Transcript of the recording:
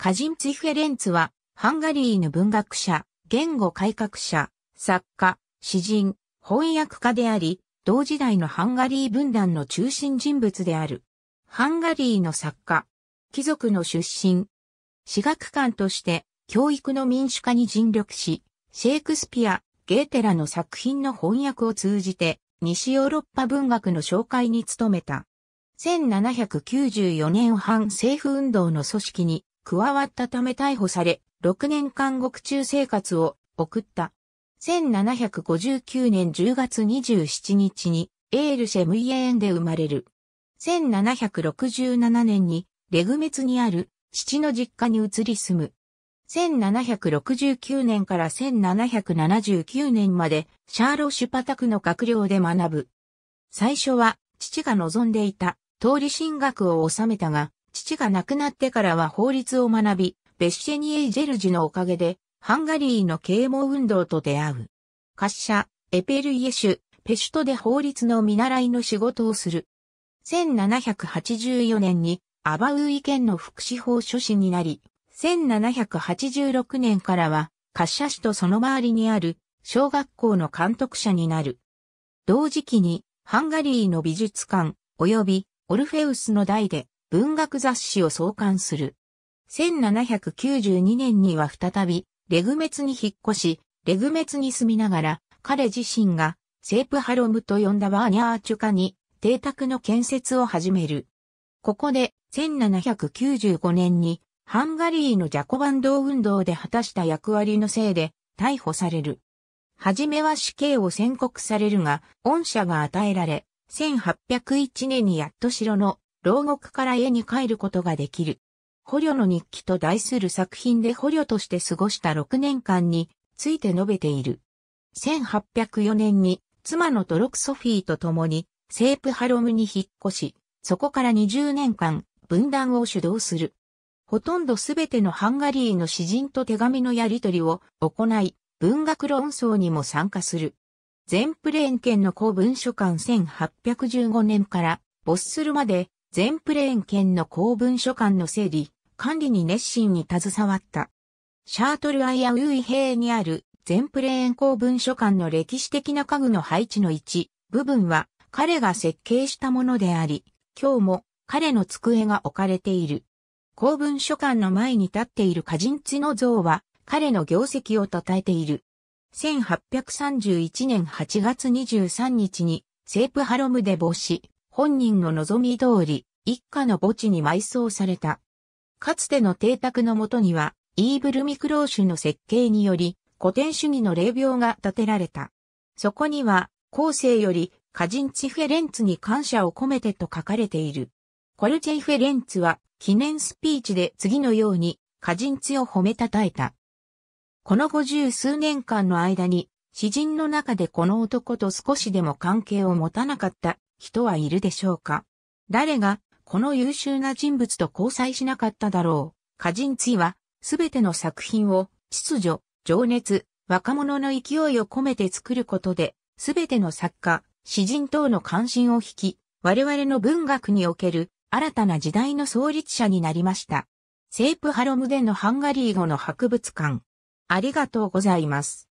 カジンツィフェレンツは、ハンガリーの文学者、言語改革者、作家、詩人、翻訳家であり、同時代のハンガリー文壇の中心人物である。ハンガリーの作家、貴族の出身、私学官として教育の民主化に尽力し、シェイクスピア、ゲーテラの作品の翻訳を通じて、西ヨーロッパ文学の紹介に努めた。1794年反政府運動の組織に加わったため逮捕され、6年間獄中生活を送った。1759年10月27日にエールシェムイエーンで生まれる。1767年にレグメツにある父の実家に移り住む。1769年から1779年までシャーロシュパタクの閣僚で学ぶ。最初は父が望んでいた通り進学を収めたが、父が亡くなってからは法律を学び、ベッシェニエイ・ジェルジのおかげで、ハンガリーの啓蒙運動と出会う。滑車、エペルイエシュ、ペシュトで法律の見習いの仕事をする。1784年にアバウーイ県の福祉法書士になり、1786年からは、滑車市とその周りにある小学校の監督者になる。同時期にハンガリーの美術館及びオルフェウスの代で文学雑誌を創刊する。1792年には再び、レグメツに引っ越し、レグメツに住みながら、彼自身が、セープハロムと呼んだバーニャーチュカに、邸宅の建設を始める。ここで、1795年に、ハンガリーのジャコバンド運動で果たした役割のせいで、逮捕される。はじめは死刑を宣告されるが、恩赦が与えられ、1801年にやっと城の牢獄から家に帰ることができる。捕虜の日記と題する作品で捕虜として過ごした6年間について述べている。1804年に妻のドロクソフィーと共にセープハロムに引っ越し、そこから20年間分断を主導する。ほとんどすべてのハンガリーの詩人と手紙のやり取りを行い、文学論争にも参加する。全プレーン県の公文書館1815年から没するまで全プレーン県の公文書館の整理、管理に熱心に携わった。シャートルアイアウイ平にある全プレーン公文書館の歴史的な家具の配置の一部分は彼が設計したものであり、今日も彼の机が置かれている。公文書館の前に立っている歌人地の像は彼の業績を称えている。1831年8月23日にセープハロムで帽子、本人の望み通り、一家の墓地に埋葬された。かつての邸宅のもとには、イーブルミクローシュの設計により、古典主義の霊廟が建てられた。そこには、後世より、カジンチフェレンツに感謝を込めてと書かれている。コルチェフェレンツは、記念スピーチで次のように、カジンチを褒めたたえた。この五十数年間の間に、詩人の中でこの男と少しでも関係を持たなかった人はいるでしょうか誰が、この優秀な人物と交際しなかっただろう。歌人ついは、すべての作品を、秩序、情熱、若者の勢いを込めて作ることで、すべての作家、詩人等の関心を引き、我々の文学における新たな時代の創立者になりました。セープハロムでのハンガリー語の博物館。ありがとうございます。